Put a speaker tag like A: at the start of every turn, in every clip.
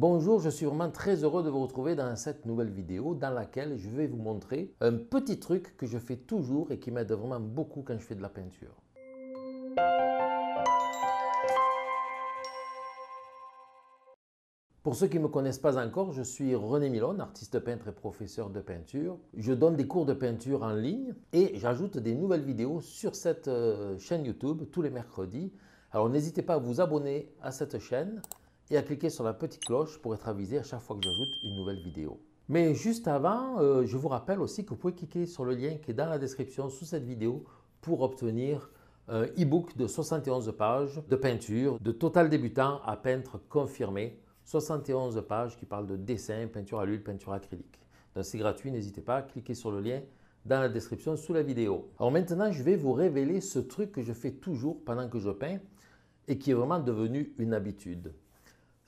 A: Bonjour, je suis vraiment très heureux de vous retrouver dans cette nouvelle vidéo dans laquelle je vais vous montrer un petit truc que je fais toujours et qui m'aide vraiment beaucoup quand je fais de la peinture. Pour ceux qui ne me connaissent pas encore, je suis René Milon, artiste peintre et professeur de peinture. Je donne des cours de peinture en ligne et j'ajoute des nouvelles vidéos sur cette euh, chaîne YouTube tous les mercredis. Alors n'hésitez pas à vous abonner à cette chaîne, et à cliquer sur la petite cloche pour être avisé à chaque fois que j'ajoute une nouvelle vidéo. Mais juste avant, euh, je vous rappelle aussi que vous pouvez cliquer sur le lien qui est dans la description sous cette vidéo pour obtenir un euh, e-book de 71 pages de peinture, de total débutant à peintre confirmé, 71 pages qui parlent de dessin, peinture à l'huile, peinture acrylique. Donc c'est gratuit, n'hésitez pas, à cliquer sur le lien dans la description sous la vidéo. Alors maintenant, je vais vous révéler ce truc que je fais toujours pendant que je peins et qui est vraiment devenu une habitude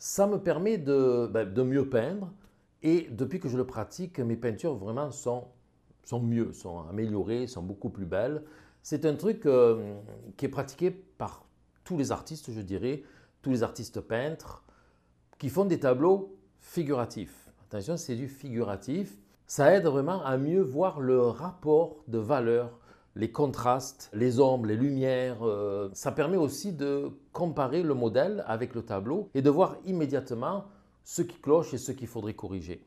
A: ça me permet ben, de, mieux peindre. Et depuis que je le pratique, mes peintures vraiment sont, sont mieux, sont améliorées, sont beaucoup plus belles. C'est un truc euh, qui est pratiqué par tous les artistes, je dirais, tous les artistes peintres, qui font des tableaux figuratifs. Attention, c'est du figuratif. Ça aide vraiment à mieux voir le rapport de valeur les contrastes, les ombres, les lumières. Euh, ça permet aussi de comparer le modèle avec le tableau et de voir immédiatement ce qui cloche et ce qu'il faudrait corriger.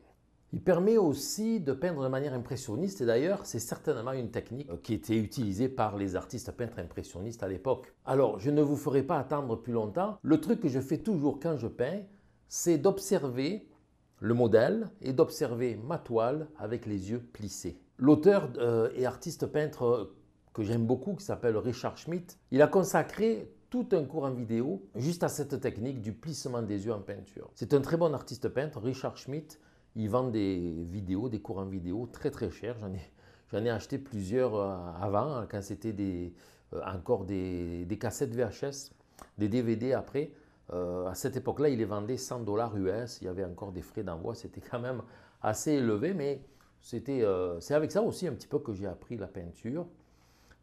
A: Il permet aussi de peindre de manière impressionniste et d'ailleurs c'est certainement une technique euh, qui était utilisée par les artistes peintres impressionnistes à l'époque. Alors je ne vous ferai pas attendre plus longtemps. Le truc que je fais toujours quand je peins, c'est d'observer le modèle et d'observer ma toile avec les yeux plissés. L'auteur euh, et artiste peintre que j'aime beaucoup, qui s'appelle Richard Schmidt, il a consacré tout un cours en vidéo juste à cette technique du plissement des yeux en peinture. C'est un très bon artiste peintre, Richard Schmidt, Il vend des vidéos, des cours en vidéo très très chers. J'en ai, j'en ai acheté plusieurs euh, avant, hein, quand c'était euh, encore des, cassettes VHS, des DVD après. à cette époque-là, il les vendait 100 dollars US. Il y avait encore des frais d'envoi. C'était quand même assez élevé, mais euh, c'est avec ça aussi un petit peu que j'ai appris la peinture.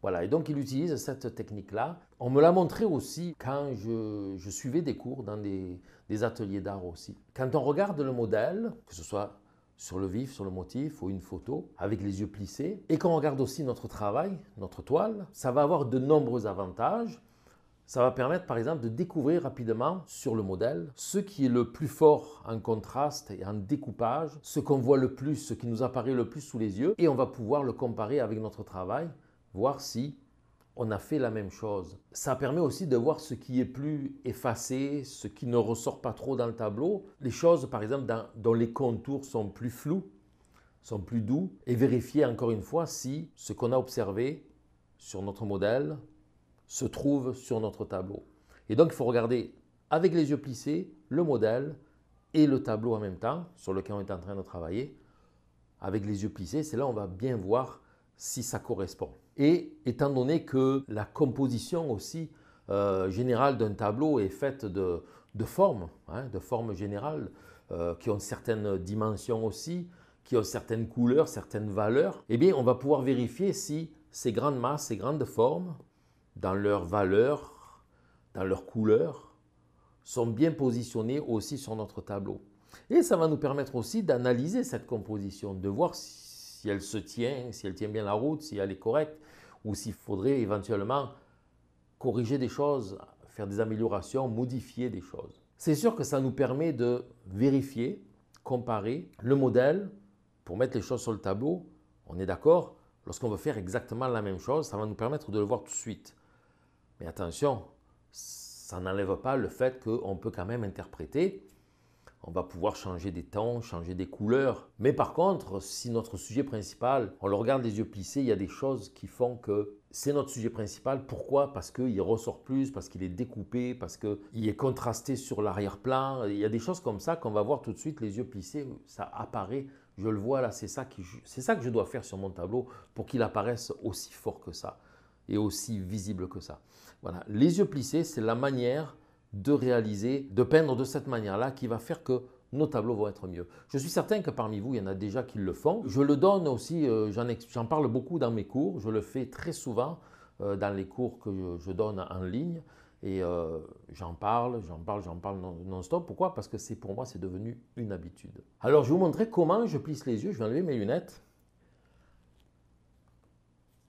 A: Voilà, et donc il utilise cette technique-là. On me l'a montré aussi quand je, suivais des cours dans des, des ateliers d'art aussi. Quand on regarde le modèle, que ce soit sur le vif, sur le motif ou une photo, avec les yeux plissés, et qu'on regarde aussi notre travail, notre toile, ça va avoir de nombreux avantages. Ça va permettre par exemple de découvrir rapidement sur le modèle ce qui est le plus fort en contraste et en découpage, ce qu'on voit le plus, ce qui nous apparaît le plus sous les yeux, et on va pouvoir le comparer avec notre travail, voir si on a fait la même chose. Ça permet aussi de voir ce qui est plus effacé, ce qui ne ressort pas trop dans le tableau, les choses par exemple dont les contours sont plus flous, sont plus doux, et vérifier encore une fois si ce qu'on a observé sur notre modèle se trouve sur notre tableau. Et donc, il faut regarder avec les yeux plissés le modèle et le tableau en même temps sur lequel on est en train de travailler. Avec les yeux plissés, c'est là on va bien voir si ça correspond. Et étant donné que la composition aussi euh, générale d'un tableau est faite de, formes, hein, de formes générales, euh, qui ont certaines dimensions aussi, qui ont certaines couleurs, certaines valeurs, eh bien, on va pouvoir vérifier si ces grandes masses, ces grandes formes, dans leurs valeurs, dans leurs couleurs, sont bien positionnés aussi sur notre tableau. Et ça va nous permettre aussi d'analyser cette composition, de voir si elle se tient, si elle tient bien la route, si elle est correcte, ou s'il faudrait éventuellement corriger des choses, faire des améliorations, modifier des choses. C'est sûr que ça nous permet de vérifier, comparer le modèle pour mettre les choses sur le tableau. On est d'accord, lorsqu'on veut faire exactement la même chose, ça va nous permettre de le voir tout de suite. Mais attention, ça n'enlève pas le fait qu'on peut quand même interpréter. On va pouvoir changer des tons, changer des couleurs. Mais par contre, si notre sujet principal, on le regarde des yeux plissés, il y a des choses qui font que c'est notre sujet principal. Pourquoi Parce qu'il ressort plus, parce qu'il est découpé, parce qu'il est contrasté sur l'arrière-plan. Il y a des choses comme ça qu'on va voir tout de suite les yeux plissés. Ça apparaît, je le vois là, c'est ça, c'est ça que je dois faire sur mon tableau pour qu'il apparaisse aussi fort que ça et aussi visible que ça. Voilà, les yeux plissés, c'est la manière de réaliser, de peindre de cette manière-là qui va faire que nos tableaux vont être mieux. Je suis certain que parmi vous, il y en a déjà qui le font. Je le donne aussi, euh, j'en parle beaucoup dans mes cours, je le fais très souvent euh, dans les cours que je, donne en ligne. Et euh, j'en parle, j'en parle, j'en parle non-stop. Pourquoi Parce que c'est pour moi, c'est devenu une habitude. Alors, je vais vous montrer comment je plisse les yeux. Je vais enlever mes lunettes.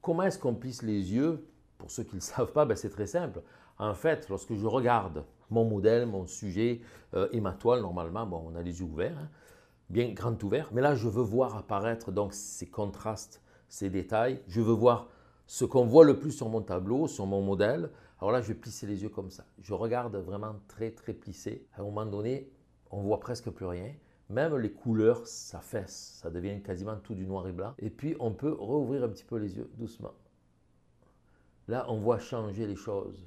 A: Comment est-ce qu'on plisse les yeux Pour ceux qui ne le savent pas, ben, c'est très simple. En fait, lorsque je regarde mon modèle, mon sujet euh, et ma toile, normalement, on a les yeux ouverts, hein, bien grand ouverts. mais là, je veux voir apparaître donc ces contrastes, ces détails. Je veux voir ce qu'on voit le plus sur mon tableau, sur mon modèle. Alors là, je vais plisser les yeux comme ça. Je regarde vraiment très, très plissé. À un moment donné, on voit presque plus rien. Même les couleurs ça s'affaissent, ça devient quasiment tout du noir et blanc. Et puis on peut rouvrir un petit peu les yeux doucement. Là, on voit changer les choses.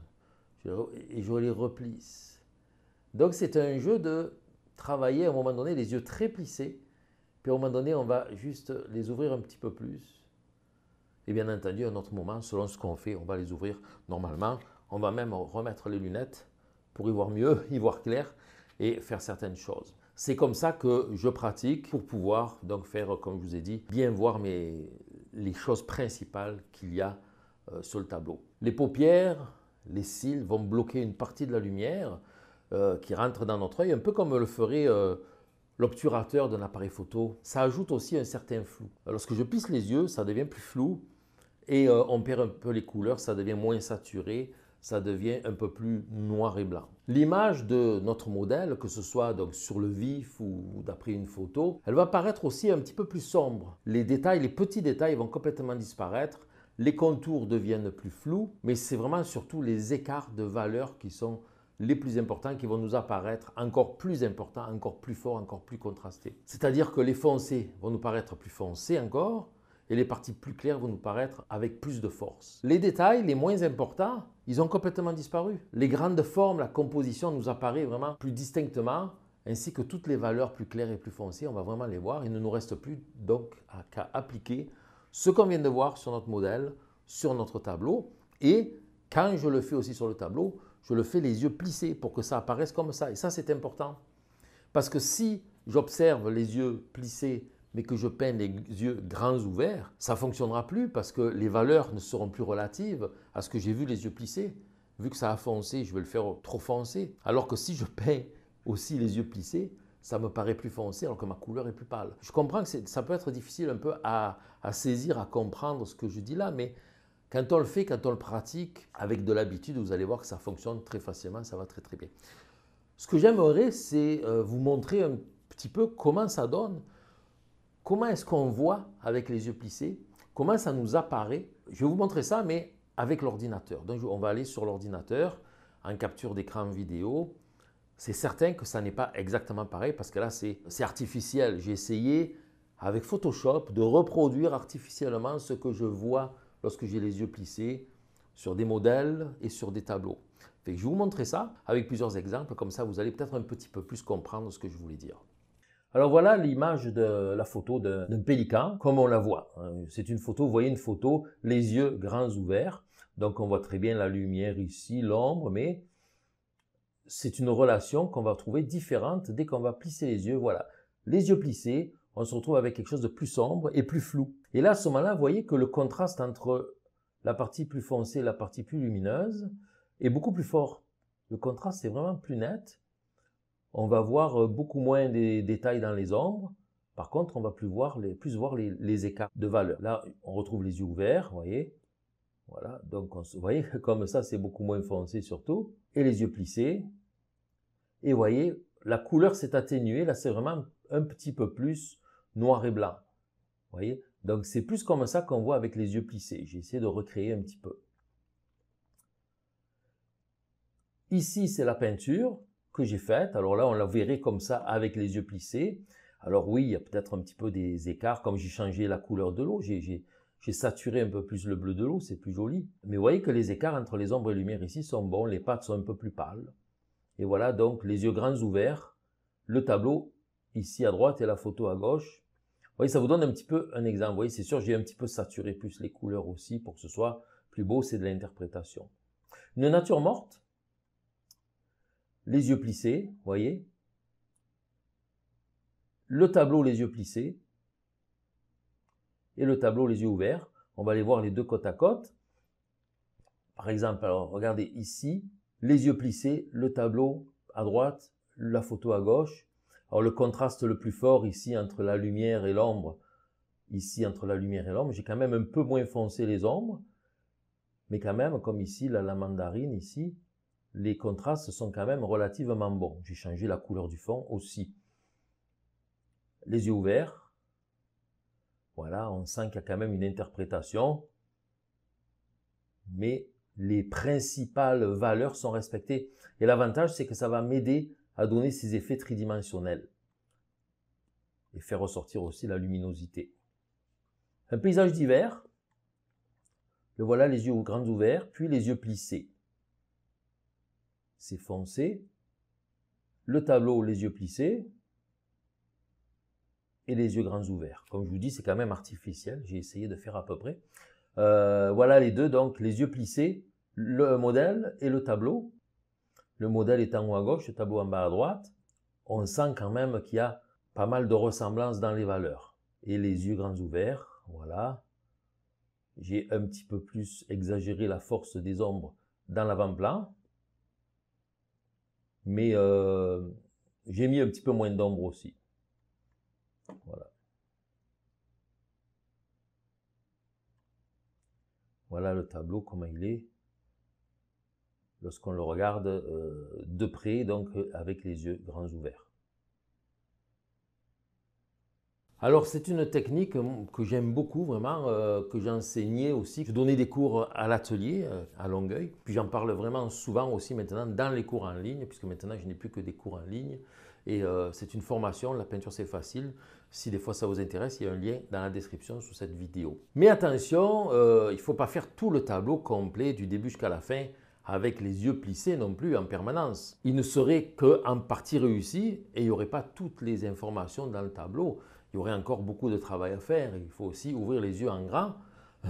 A: et je les replisse. Donc c'est un jeu de travailler à un moment donné les yeux très plissés. Puis à un moment donné, on va juste les ouvrir un petit peu plus. Et bien entendu, à un autre moment, selon ce qu'on fait, on va les ouvrir normalement. On va même remettre les lunettes pour y voir mieux, y voir clair et faire certaines choses. C'est comme ça que je pratique pour pouvoir donc faire, comme je vous ai dit, bien voir les choses principales qu'il y a euh, sur le tableau. Les paupières, les cils vont bloquer une partie de la lumière euh, qui rentre dans notre œil, un peu comme le ferait euh, l'obturateur d'un appareil photo. Ça ajoute aussi un certain flou. Lorsque je pisse les yeux, ça devient plus flou et on perd un peu les couleurs, ça devient moins saturé ça devient un peu plus noir et blanc. L'image de notre modèle, que ce soit donc sur le vif ou d'après une photo, elle va paraître aussi un petit peu plus sombre. Les détails, les petits détails vont complètement disparaître, les contours deviennent plus flous, mais c'est vraiment surtout les écarts de valeur qui sont les plus importants qui vont nous apparaître encore plus importants, encore plus forts, encore plus contrastés. C'est-à-dire que les foncés vont nous paraître plus foncés encore, et les parties plus claires vont nous paraître avec plus de force. Les détails, les moins importants, ils ont complètement disparu. Les grandes formes, la composition nous apparaît vraiment plus distinctement, ainsi que toutes les valeurs plus claires et plus foncées, on va vraiment les voir. Il ne nous reste plus donc qu'à appliquer ce qu'on vient de voir sur notre modèle, sur notre tableau. Et quand je le fais aussi sur le tableau, je le fais les yeux plissés pour que ça apparaisse comme ça. Et ça, c'est important. Parce que si j'observe les yeux plissés mais que je peins les yeux grands ouverts, ça ne fonctionnera plus parce que les valeurs ne seront plus relatives à ce que j'ai vu les yeux plissés. Vu que ça a foncé, je vais le faire trop foncé. Alors que si je peins aussi les yeux plissés, ça me paraît plus foncé alors que ma couleur est plus pâle. Je comprends que ça peut être difficile un peu à saisir, à comprendre ce que je dis là, mais quand on le fait, quand on le pratique, avec de l'habitude, vous allez voir que ça fonctionne très facilement, ça va très très bien. Ce que j'aimerais, c'est euh, vous montrer un petit peu comment ça donne comment est-ce qu'on voit avec les yeux plissés, comment ça nous apparaît. Je vais vous montrer ça, mais avec l'ordinateur. Donc on va aller sur l'ordinateur, en capture d'écran vidéo. C'est certain que ça n'est pas exactement pareil parce que là, c'est artificiel. J'ai essayé avec Photoshop de reproduire artificiellement ce que je vois lorsque j'ai les yeux plissés sur des modèles et sur des tableaux. je vais vous montrer ça avec plusieurs exemples, comme ça vous allez peut-être un petit peu plus comprendre ce que je voulais dire. Alors voilà l'image de la photo d'un pélican, comme on la voit. Hein. C'est une photo, vous voyez une photo, les yeux grands ouverts. Donc on voit très bien la lumière ici, l'ombre, mais c'est une relation qu'on va trouver différente dès qu'on va plisser les yeux. Voilà, les yeux plissés, on se retrouve avec quelque chose de plus sombre et plus flou. Et là, à ce moment-là, vous voyez que le contraste entre la partie plus foncée et la partie plus lumineuse est beaucoup plus fort. Le contraste est vraiment plus net on va voir euh, beaucoup moins des détails dans les ombres. Par contre, on va plus voir les, plus voir les, écarts de valeur. Là, on retrouve les yeux ouverts, vous voyez. Voilà, donc vous voyez, comme ça, c'est beaucoup moins foncé surtout. Et les yeux plissés. Et vous voyez, la couleur s'est atténuée. Là, c'est vraiment un petit peu plus noir et blanc. voyez Donc, c'est plus comme ça qu'on voit avec les yeux plissés. J'ai essayé de recréer un petit peu. Ici, c'est la peinture que j'ai faite. Alors là, on la verrait comme ça avec les yeux plissés. Alors oui, il y a peut-être un petit peu des écarts, comme j'ai changé la couleur de l'eau, j'ai saturé un peu plus le bleu de l'eau, c'est plus joli. Mais vous voyez que les écarts entre les ombres et lumières ici sont bons, les pattes sont un peu plus pâles. Et voilà donc les yeux grands ouverts, le tableau ici à droite et la photo à gauche. Vous voyez, ça vous donne un petit peu un exemple. Vous voyez, c'est sûr, j'ai un petit peu saturé plus les couleurs aussi pour que ce soit plus beau, c'est de l'interprétation. Une nature morte, les yeux plissés, voyez, le tableau les yeux plissés et le tableau les yeux ouverts. On va aller voir les deux côte à côte. Par exemple, regardez ici, les yeux plissés, le tableau à droite, la photo à gauche. Alors le contraste le plus fort ici entre la lumière et l'ombre, ici entre la lumière et l'ombre, j'ai quand même un peu moins foncé les ombres, mais quand même, comme ici, la mandarine ici, les contrastes sont quand même relativement bons. J'ai changé la couleur du fond aussi. Les yeux ouverts. Voilà, on sent qu'il y a quand même une interprétation. Mais les principales valeurs sont respectées. Et l'avantage, c'est que ça va m'aider à donner ces effets tridimensionnels. Et faire ressortir aussi la luminosité. Un paysage d'hiver. Le voilà les yeux grands ouverts, puis les yeux plissés c'est foncé, le tableau les yeux plissés et les yeux grands ouverts. Comme je vous dis, c'est quand même artificiel, j'ai essayé de faire à peu près. Euh, voilà les deux, donc les yeux plissés, le modèle et le tableau. Le modèle est en haut à gauche, le tableau en bas à droite. On sent quand même qu'il y a pas mal de ressemblances dans les valeurs. Et les yeux grands ouverts, voilà. J'ai un petit peu plus exagéré la force des ombres dans l'avant-plan, mais euh, j'ai mis un petit peu moins d'ombre aussi. Voilà. Voilà le tableau, comment il est. Lorsqu'on le regarde euh, de près, donc euh, avec les yeux grands ouverts. Alors c'est une technique hum, que j'aime beaucoup vraiment, euh, que j'enseignais aussi. Je donnais des cours à l'atelier euh, à Longueuil, puis j'en parle vraiment souvent aussi maintenant dans les cours en ligne, puisque maintenant je n'ai plus que des cours en ligne. Et euh, c'est une formation, la peinture c'est facile. Si des fois ça vous intéresse, il y a un lien dans la description sous cette vidéo. Mais attention, il ne faut pas faire tout le tableau complet du début jusqu'à la fin avec les yeux plissés non plus en permanence. Il ne serait qu'en partie réussi et il n'y aurait pas toutes les informations dans le tableau il y aurait encore beaucoup de travail à faire. Il faut aussi ouvrir les yeux en grand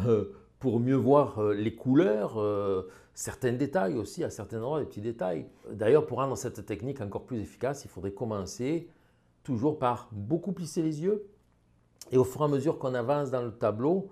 A: euh, pour mieux voir euh, les couleurs, euh, certains détails aussi, à certains endroits, des petits détails. D'ailleurs, pour rendre cette technique encore plus efficace, il faudrait commencer toujours par beaucoup plisser les yeux et au fur et à mesure qu'on avance dans le tableau,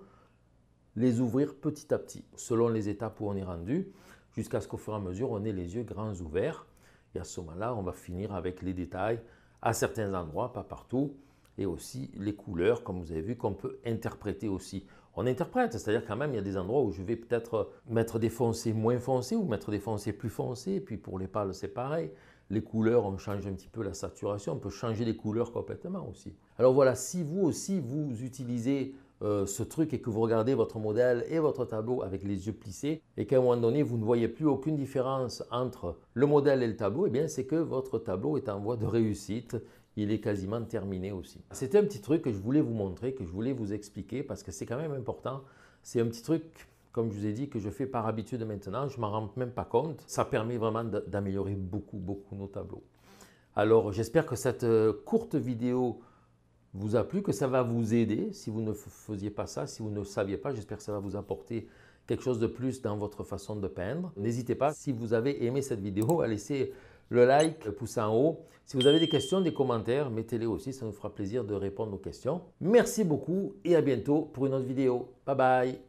A: les ouvrir petit à petit, selon les étapes où on est rendu, jusqu'à ce qu'au fur et à mesure, on ait les yeux grands ouverts. Et à ce moment-là, on va finir avec les détails à certains endroits, pas partout, et aussi les couleurs, comme vous avez vu, qu'on peut interpréter aussi. On interprète, c'est-à-dire quand même, il y a des endroits où je vais peut-être mettre des foncés moins foncés ou mettre des foncés plus foncés, puis pour les pâles, c'est pareil. Les couleurs, on change un petit peu la saturation, on peut changer les couleurs complètement aussi. Alors voilà, si vous aussi, vous utilisez euh, ce truc et que vous regardez votre modèle et votre tableau avec les yeux plissés et qu'à un moment donné, vous ne voyez plus aucune différence entre le modèle et le tableau, eh bien c'est que votre tableau est en voie de réussite il est quasiment terminé aussi. C'était un petit truc que je voulais vous montrer, que je voulais vous expliquer parce que c'est quand même important. C'est un petit truc, comme je vous ai dit, que je fais par habitude maintenant. Je m'en rends même pas compte. Ça permet vraiment d'améliorer beaucoup, beaucoup nos tableaux. Alors j'espère que cette euh, courte vidéo vous a plu, que ça va vous aider. Si vous ne faisiez pas ça, si vous ne saviez pas, j'espère que ça va vous apporter quelque chose de plus dans votre façon de peindre. N'hésitez pas, si vous avez aimé cette vidéo, à laisser le like, le pouce en haut. Si vous avez des questions, des commentaires, mettez-les aussi, ça nous fera plaisir de répondre aux questions. Merci beaucoup et à bientôt pour une autre vidéo. Bye bye